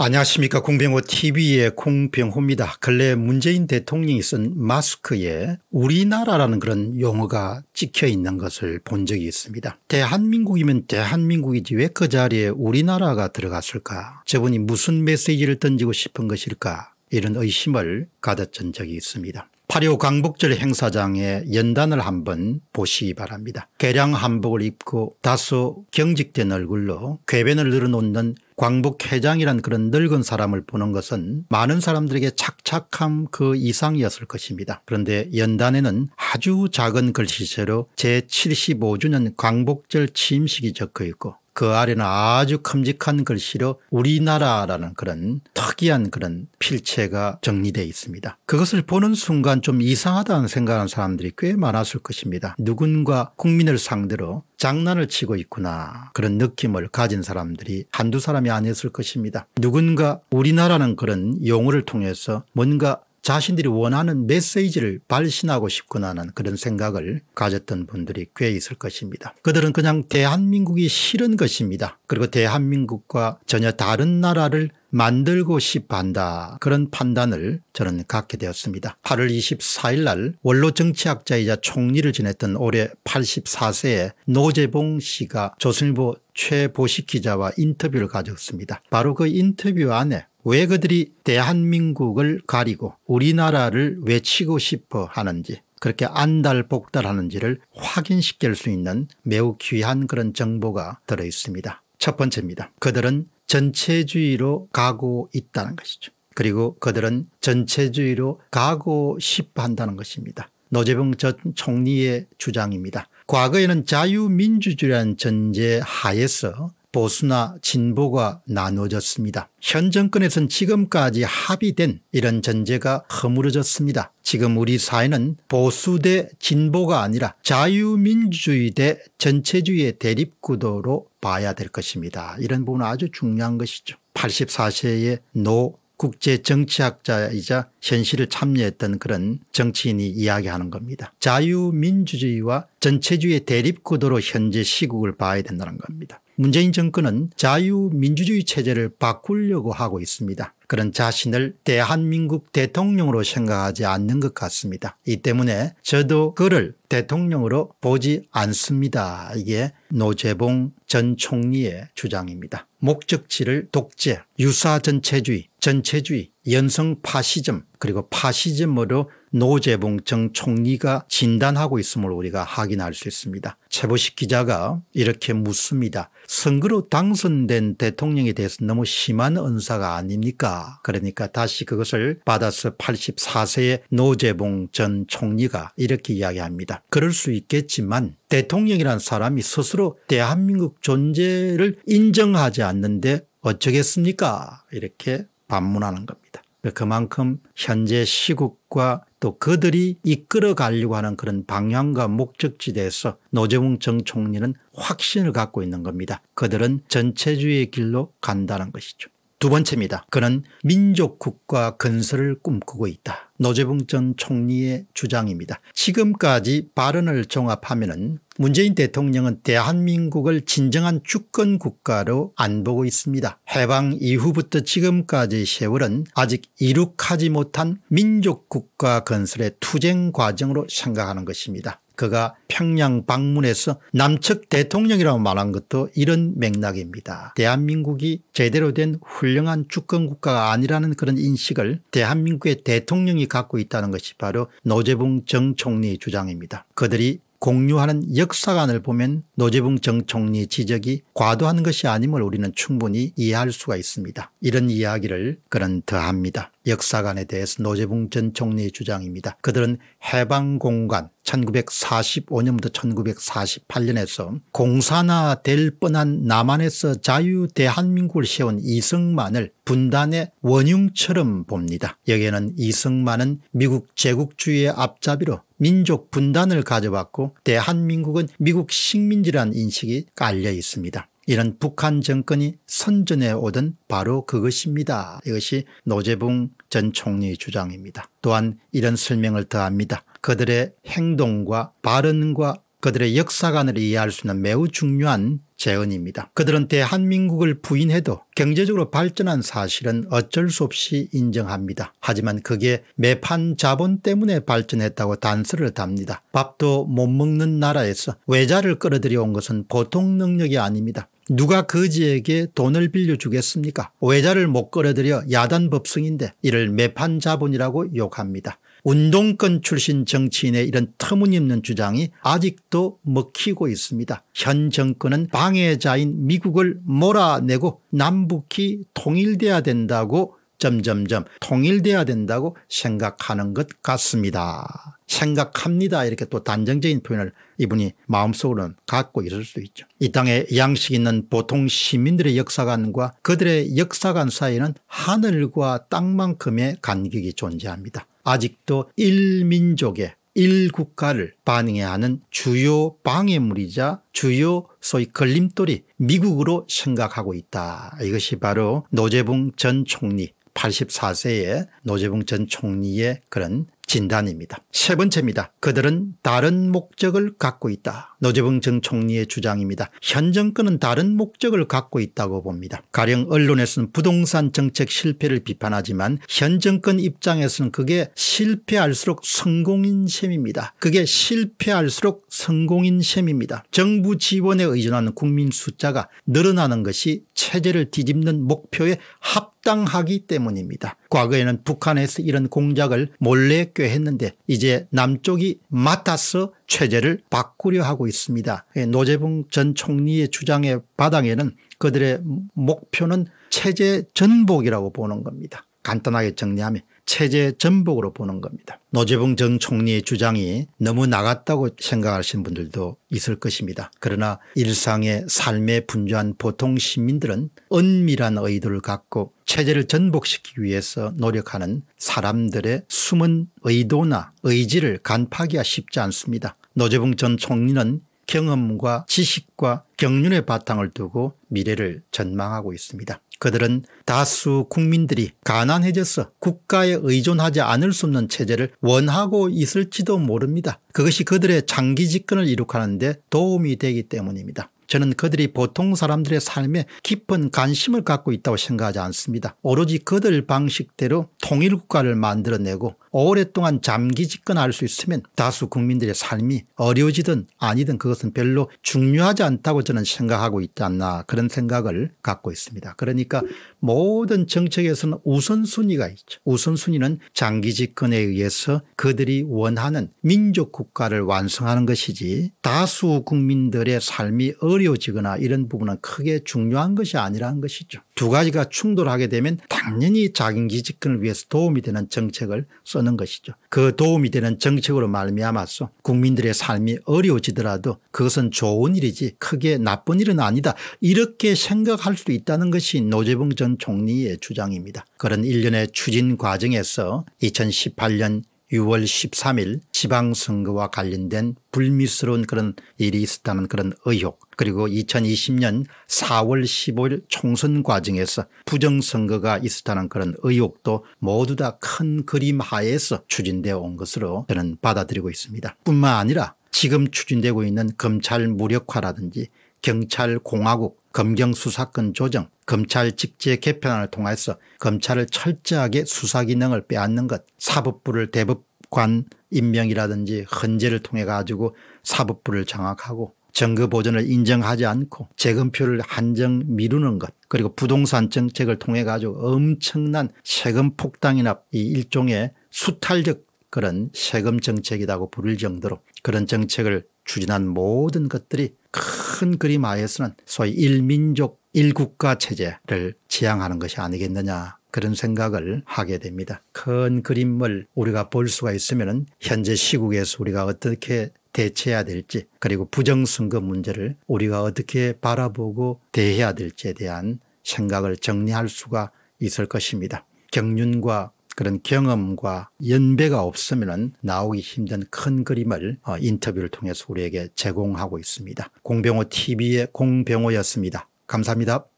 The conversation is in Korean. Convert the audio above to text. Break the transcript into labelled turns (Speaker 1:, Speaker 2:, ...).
Speaker 1: 안녕하십니까 공병호 tv의 공병호입니다. 근래 문재인 대통령이 쓴 마스크에 우리나라라는 그런 용어가 찍혀 있는 것을 본 적이 있습니다. 대한민국이면 대한민국이지 왜 그 자리에 우리나라가 들어갔을까 저분이 무슨 메시지를 던지고 싶은 것일까 이런 의심을 가졌던 적이 있습니다. 8.25 광복절 행사장의 연단을 한번 보시기 바랍니다. 개량 한복을 입고 다소 경직된 얼굴로 궤변을 늘어놓는 광복회장이란 그런 늙은 사람을 보는 것은 많은 사람들에게 착착함 그 이상이었을 것입니다. 그런데 연단에는 아주 작은 글씨체로 제75주년 광복절 취임식이 적혀 있고 그 아래는 아주 큼직한 글씨로 우리나라라는 그런 특이한 그런 필체가 정리되어 있습니다. 그것을 보는 순간 좀 이상하다는 생각하는 사람들이 꽤 많았을 것입니다. 누군가 국민을 상대로 장난을 치고 있구나 그런 느낌을 가진 사람들이 한두 사람이 아니었을 것입니다. 누군가 우리나라는 그런 용어를 통해서 뭔가 자신들이 원하는 메시지를 발신하고 싶구나 하는 그런 생각을 가졌던 분들이 꽤 있을 것입니다. 그들은 그냥 대한민국이 싫은 것입니다. 그리고 대한민국과 전혀 다른 나라를 만들고 싶어한다 그런 판단을 저는 갖게 되었습니다. 8월 24일 날 원로 정치학자이자 총리를 지냈던 올해 84세의 노재봉 씨가 조선일보 최보식 기자와 인터뷰를 가졌습니다. 바로 그 인터뷰 안에 왜 그들이 대한민국을 가리고 우리나라를 외치고 싶어 하는지 그렇게 안달복달하는지를 확인시킬 수 있는 매우 귀한 그런 정보가 들어있습니다. 첫 번째입니다. 그들은 전체주의로 가고 있다는 것이죠. 그리고 그들은 전체주의로 가고 싶어 한다는 것입니다. 노재봉 전 총리의 주장입니다. 과거에는 자유민주주의라는 전제 하에서 보수나 진보가 나눠졌습니다. 현 정권에선 지금까지 합의된 이런 전제가 허물어졌습니다. 지금 우리 사회는 보수 대 진보가 아니라 자유민주주의 대 전체주의의 대립구도로 봐야 될 것입니다. 이런 부분은 아주 중요한 것이죠. 84세의 노 국제정치학자이자 현실을 참여했던 그런 정치인이 이야기하는 겁니다. 자유민주주의와 전체주의 대립구도로 현재 시국을 봐야 된다는 겁니다. 문재인 정권은 자유민주주의 체제를 바꾸려고 하고 있습니다. 그런 자신을 대한민국 대통령으로 생각하지 않는 것 같습니다. 이 때문에 저도 그를 대통령으로 보지 않습니다. 이게 노재봉 전 총리의 주장입니다. 목적지를 독재, 유사 전체주의, 전체주의, 연성 파시즘 그리고 파시즘으로 노재봉청 총리가 진단하고 있음을 우리가 확인할 수 있습니다. 최보식 기자가 이렇게 묻습니다. 선거로 당선된 대통령에 대해서 너무 심한 언사가 아닙니까? 그러니까 다시 그것을 받아서 84세의 노재봉 전 총리가 이렇게 이야기합니다. 그럴 수 있겠지만 대통령이란 사람이 스스로 대한민국 존재를 인정하지 않는데 어쩌겠습니까? 이렇게 반문하는 겁니다. 그만큼 현재 시국과 또 그들이 이끌어가려고 하는 그런 방향과 목적지대에서 노재웅 정 총리는 확신을 갖고 있는 겁니다. 그들은 전체주의 길로 간다는 것이죠. 두 번째입니다. 그는 민족국가 건설을 꿈꾸고 있다. 노재봉 전 총리의 주장입니다. 지금까지 발언을 종합하면 문재인 대통령은 대한민국을 진정한 주권국가로 안 보고 있습니다. 해방 이후부터 지금까지 세월은 아직 이룩하지 못한 민족국가 건설의 투쟁 과정으로 생각하는 것입니다. 그가 평양 방문해서 남측 대통령이라고 말한 것도 이런 맥락입니다. 대한민국이 제대로 된 훌륭한 주권국가가 아니라는 그런 인식을 대한민국의 대통령이 갖고 있다는 것이 바로 노재봉 정총리 주장입니다. 그들이 공유하는 역사관을 보면 노재붕정 총리 지적이 과도한 것이 아님을 우리는 충분히 이해할 수가 있습니다. 이런 이야기를 그런 더합니다. 역사관에 대해서 노재봉 전 총리의 주장입니다. 그들은 해방공간 1945년부터 1948년에서 공산화될 뻔한 남한에서 자유 대한민국을 세운 이승만을 분단의 원흉처럼 봅니다. 여기에는 이승만은 미국 제국주의의 앞잡이로 민족 분단을 가져왔고 대한민국은 미국 식민지라는 인식이 깔려 있습니다. 이런 북한 정권이 선전해 오던 바로 그것입니다. 이것이 노재붕 전 총리의 주장입니다. 또한 이런 설명을 더합니다. 그들의 행동과 발언과 그들의 역사관을 이해할 수 있는 매우 중요한 재언입니다. 그들은 대한민국을 부인해도 경제적으로 발전한 사실은 어쩔 수 없이 인정합니다. 하지만 그게 매판 자본 때문에 발전했다고 단서를 답니다. 밥도 못 먹는 나라에서 외자를 끌어들여온 것은 보통 능력이 아닙니다. 누가 거지에게 돈을 빌려주겠습니까 외자를 못 끌어들여 야단법승인데 이를 매판 자본이라고 욕합니다. 운동권 출신 정치인의 이런 터무니없는 주장이 아직도 먹히고 있습니다. 현 정권은 방해자인 미국을 몰아내고 남북이 통일돼야 된다고 점점점 통일돼야 된다고 생각하는 것 같습니다. 생각합니다 이렇게 또 단정적인 표현을 이분이 마음속으로는 갖고 있을 수 있죠. 이 땅에 양식 있는 보통 시민들의 역사관과 그들의 역사관 사이에는 하늘과 땅만큼의 간격이 존재합니다. 아직도 일민족의 일국가를 반응해야 하는 주요 방해물이자 주요 소위 걸림돌이 미국으로 생각하고 있다. 이것이 바로 노재봉 전 총리 84세의 노재봉 전 총리의 그런 진단입니다. 세 번째입니다. 그들은 다른 목적을 갖고 있다. 노재봉 전 총리의 주장입니다. 현 정권은 다른 목적을 갖고 있다고 봅니다. 가령 언론에서는 부동산 정책 실패를 비판하지만 현 정권 입장에서는 그게 실패할수록 성공인 셈입니다. 그게 실패할수록 성공인 셈입니다. 정부 지원에 의존하는 국민 숫자가 늘어나는 것이 체제를 뒤집는 목표에 합당하기 때문입니다. 과거에는 북한에서 이런 공작을 몰래 꾀했는데 이제 남쪽이 맡아서 체제를 바꾸려 하고 있습니다. 예, 노재봉 전 총리의 주장의 바닥에는 그들의 목표는 체제 전복이라고 보는 겁니다. 간단하게 정리하면 체제 전복으로 보는 겁니다. 노재봉 전 총리의 주장이 너무 나갔다고 생각하시는 분들도 있을 것입니다. 그러나 일상의 삶에 분주한 보통 시민들은 은밀한 의도를 갖고 체제를 전복시키기 위해서 노력하는 사람들의 숨은 의도나 의지를 간파하기가 쉽지 않습니다. 노재봉 전 총리는 경험과 지식과 경륜의 바탕을 두고 미래를 전망하고 있습니다. 그들은 다수 국민들이 가난해져서 국가에 의존하지 않을 수 없는 체제를 원하고 있을지도 모릅니다. 그것이 그들의 장기 집권을 이룩하는데 도움이 되기 때문입니다. 저는 그들이 보통 사람들의 삶에 깊은 관심을 갖고 있다고 생각하지 않습니다. 오로지 그들 방식대로 통일국가를 만들어내고 오랫동안 잠기 집권할 수 있으면 다수 국민들의 삶이 어려워지든 아니든 그것은 별로 중요하지 않다고 저는 생각하고 있지 않나 그런 생각을 갖고 있습니다. 그러니까 모든 정책에서는 우선순위가 있죠. 우선순위는 장기 집권에 의해서 그들이 원하는 민족 국가를 완성하는 것이지 다수 국민들의 삶이 어려워지거나 이런 부분은 크게 중요한 것이 아니라는 것이죠. 두 가지가 충돌하게 되면 당연히 장기 집권을 위해서 도움이 되는 정책을 쓰는 것이죠. 그 도움이 되는 정책으로 말미암아서 국민들의 삶이 어려워지더라도 그것은 좋은 일이지 크게 나쁜 일은 아니다 이렇게 생각할 수도 있다는 것이 노재봉 전 총리의 주장입니다. 그런 일련의 추진 과정에서 2018년 6월 13일 지방선거와 관련된 불미스러운 그런 일이 있었다는 그런 의혹 그리고 2020년 4월 15일 총선 과정에서 부정선거가 있었다는 그런 의혹도 모두 다 큰 그림 하에서 추진되어 온 것으로 저는 받아들이고 있습니다. 뿐만 아니라 지금 추진되고 있는 검찰 무력화라든지 경찰 공화국 검경 수사권 조정 검찰 직제 개편안을 통해서 검찰을 철저하게 수사 기능을 빼앗는 것 사법부를 대법 관 임명이라든지 헌재를 통해 가지고 사법부를 장악하고 정거 보전을 인정하지 않고 재금표를 한정 미루는 것 그리고 부동산 정책을 통해 가지고 엄청난 세금 폭당이나이 일종의 수탈적 그런 세금 정책이라고 부를 정도로 그런 정책을 추진한 모든 것들이 큰 그림 하에서는 소위 일민족 일국가 체제를 지향하는 것이 아니겠느냐 그런 생각을 하게 됩니다. 큰 그림을 우리가 볼 수가 있으면 현재 시국에서 우리가 어떻게 대처해야 될지 그리고 부정선거 문제를 우리가 어떻게 바라보고 대해야 될지에 대한 생각을 정리할 수가 있을 것입니다. 경륜과 그런 경험과 연배가 없으면 나오기 힘든 큰 그림을 어, 인터뷰를 통해서 우리에게 제공하고 있습니다. 공병호 TV의 공병호였습니다. 감사합니다.